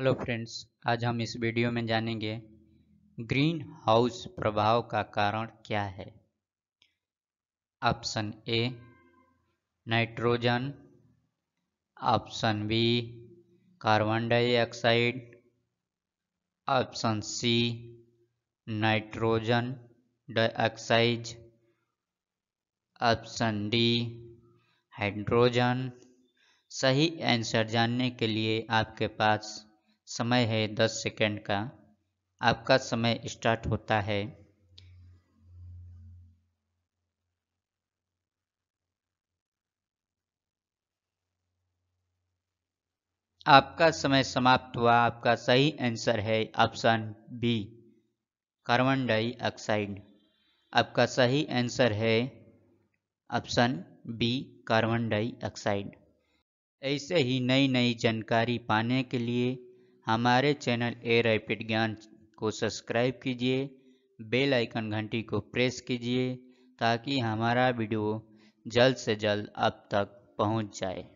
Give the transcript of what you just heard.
hello friends आज हम इस वीडियो में जानेंगे ग्रीन हाउस प्रभाव का कारण क्या है option A nitrogen option B carbon dioxide option C nitrogen dioxide option D hydrogen सही आंसर जानने के लिए आपके पास समय है दस सेकेंड का आपका समय स्टार्ट होता है आपका समय समाप्त हुआ आपका सही आंसर है ऑप्शन बी कार्बन डाइऑक्साइड आपका सही आंसर है ऑप्शन बी कार्बन डाइऑक्साइड ऐसे ही नई नई जानकारी पाने के लिए हमारे चैनल ए रैपिड ज्ञान को सब्सक्राइब कीजिए बेल आइकन घंटी को प्रेस कीजिए ताकि हमारा वीडियो जल्द से जल्द आप तक पहुंच जाए